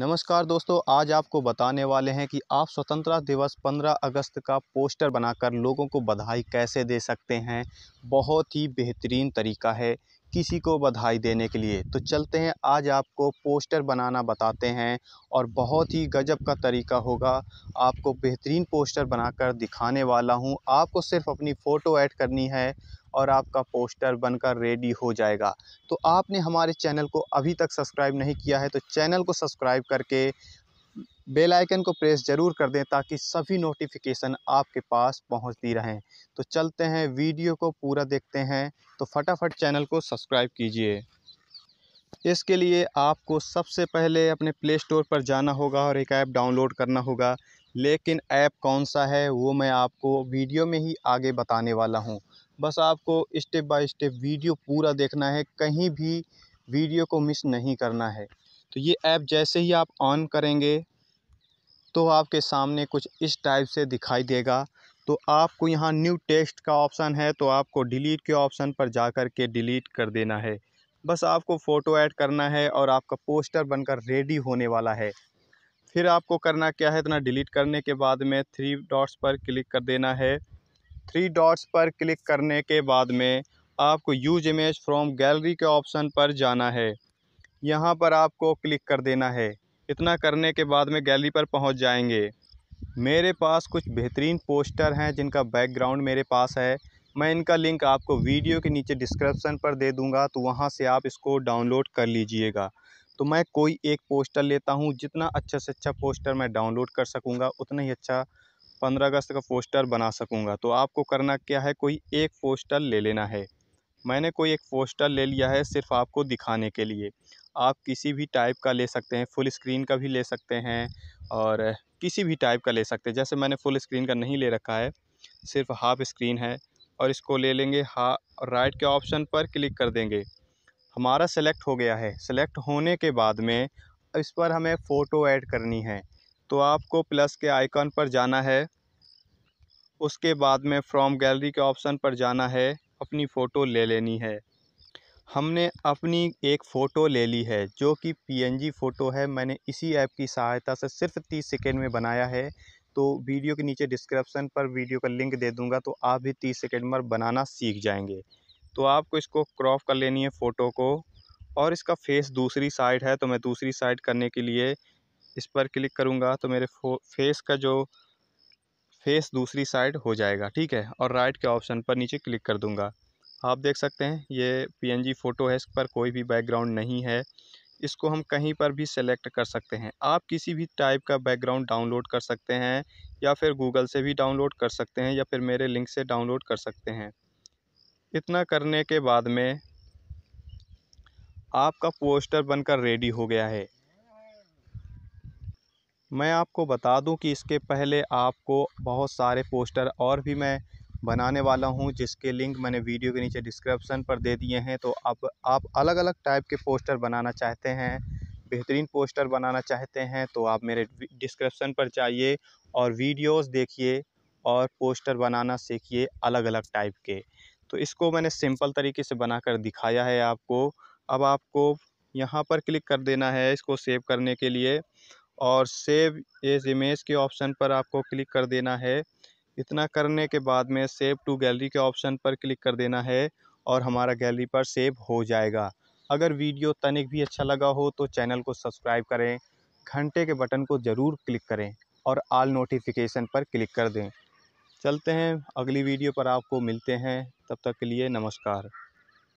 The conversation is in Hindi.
नमस्कार दोस्तों आज आपको बताने वाले हैं कि आप स्वतंत्रता दिवस 15 अगस्त का पोस्टर बनाकर लोगों को बधाई कैसे दे सकते हैं बहुत ही बेहतरीन तरीका है किसी को बधाई देने के लिए तो चलते हैं आज आपको पोस्टर बनाना बताते हैं और बहुत ही गजब का तरीका होगा आपको बेहतरीन पोस्टर बनाकर दिखाने वाला हूं आपको सिर्फ अपनी फ़ोटो ऐड करनी है और आपका पोस्टर बनकर रेडी हो जाएगा तो आपने हमारे चैनल को अभी तक सब्सक्राइब नहीं किया है तो चैनल को सब्सक्राइब करके बेल आइकन को प्रेस ज़रूर कर दें ताकि सभी नोटिफिकेशन आपके पास पहुंचती रहें तो चलते हैं वीडियो को पूरा देखते हैं तो फटाफट चैनल को सब्सक्राइब कीजिए इसके लिए आपको सबसे पहले अपने प्ले स्टोर पर जाना होगा और एक ऐप डाउनलोड करना होगा लेकिन ऐप कौन सा है वो मैं आपको वीडियो में ही आगे बताने वाला हूँ बस आपको स्टेप बाय स्टेप वीडियो पूरा देखना है कहीं भी वीडियो को मिस नहीं करना है तो ये ऐप जैसे ही आप ऑन करेंगे तो आपके सामने कुछ इस टाइप से दिखाई देगा तो आपको यहाँ न्यू टेक्स्ट का ऑप्शन है तो आपको डिलीट के ऑप्शन पर जा कर के डिलीट कर देना है बस आपको फ़ोटो ऐड करना है और आपका पोस्टर बनकर रेडी होने वाला है फिर आपको करना क्या है इतना डिलीट करने के बाद में थ्री डॉट्स पर क्लिक कर देना है थ्री डॉट्स पर क्लिक करने के बाद में आपको यूज इमेज फ्रॉम गैलरी के ऑप्शन पर जाना है यहाँ पर आपको क्लिक कर देना है इतना करने के बाद में गैलरी पर पहुँच जाएंगे मेरे पास कुछ बेहतरीन पोस्टर हैं जिनका बैकग्राउंड मेरे पास है मैं इनका लिंक आपको वीडियो के नीचे डिस्क्रिप्शन पर दे दूंगा तो वहाँ से आप इसको डाउनलोड कर लीजिएगा तो मैं कोई एक पोस्टर लेता हूँ जितना अच्छे से अच्छा पोस्टर मैं डाउनलोड कर सकूँगा उतना ही अच्छा पंद्रह अगस्त का पोस्टर बना सकूँगा तो आपको करना क्या है कोई एक पोस्टर ले लेना है मैंने कोई एक पोस्टर ले लिया है सिर्फ आपको दिखाने के लिए आप किसी भी टाइप का ले सकते हैं फुल स्क्रीन का भी ले सकते हैं और किसी भी टाइप का ले सकते हैं जैसे मैंने फुल स्क्रीन का नहीं ले रखा है सिर्फ हाफ स्क्रीन है और इसको ले लेंगे हा राइट के ऑप्शन पर क्लिक कर देंगे हमारा सेलेक्ट हो गया है सेलेक्ट होने के बाद में इस पर हमें फ़ोटो ऐड करनी है तो आपको प्लस के आइकॉन पर जाना है उसके बाद में फ्रॉम गैलरी के ऑप्शन पर जाना है अपनी फ़ोटो ले लेनी है हमने अपनी एक फ़ोटो ले ली है जो कि पीएनजी फ़ोटो है मैंने इसी ऐप की सहायता से सिर्फ तीस सेकेंड में बनाया है तो वीडियो के नीचे डिस्क्रिप्शन पर वीडियो का लिंक दे दूंगा तो आप भी तीस सेकेंड में बनाना सीख जाएंगे तो आपको इसको क्रॉप कर लेनी है फ़ोटो को और इसका फेस दूसरी साइड है तो मैं दूसरी साइड करने के लिए इस पर क्लिक करूँगा तो मेरे फेस का जो फेस दूसरी साइड हो जाएगा ठीक है और राइट के ऑप्शन पर नीचे क्लिक कर दूँगा आप देख सकते हैं ये पी फ़ोटो है इस पर कोई भी बैकग्राउंड नहीं है इसको हम कहीं पर भी सेलेक्ट कर सकते हैं आप किसी भी टाइप का बैकग्राउंड डाउनलोड कर सकते हैं या फिर गूगल से भी डाउनलोड कर सकते हैं या फिर मेरे लिंक से डाउनलोड कर सकते हैं इतना करने के बाद में आपका पोस्टर बनकर रेडी हो गया है मैं आपको बता दूं कि इसके पहले आपको बहुत सारे पोस्टर और भी मैं बनाने वाला हूं जिसके लिंक मैंने वीडियो के नीचे डिस्क्रिप्शन पर दे दिए हैं तो अब आप अलग अलग टाइप के पोस्टर बनाना चाहते हैं बेहतरीन पोस्टर बनाना चाहते हैं तो आप मेरे डिस्क्रिप्शन पर जाइए और वीडियोस देखिए और पोस्टर बनाना सीखिए अलग अलग टाइप के तो इसको मैंने सिंपल तरीके से बनाकर दिखाया है आपको अब आपको यहाँ पर क्लिक कर देना है इसको सेव करने के लिए और सेव एज इमेज के ऑप्शन पर आपको क्लिक कर देना है इतना करने के बाद में सेव टू गैलरी के ऑप्शन पर क्लिक कर देना है और हमारा गैलरी पर सेव हो जाएगा अगर वीडियो तनिक भी अच्छा लगा हो तो चैनल को सब्सक्राइब करें घंटे के बटन को ज़रूर क्लिक करें और आल नोटिफिकेशन पर क्लिक कर दें चलते हैं अगली वीडियो पर आपको मिलते हैं तब तक के लिए नमस्कार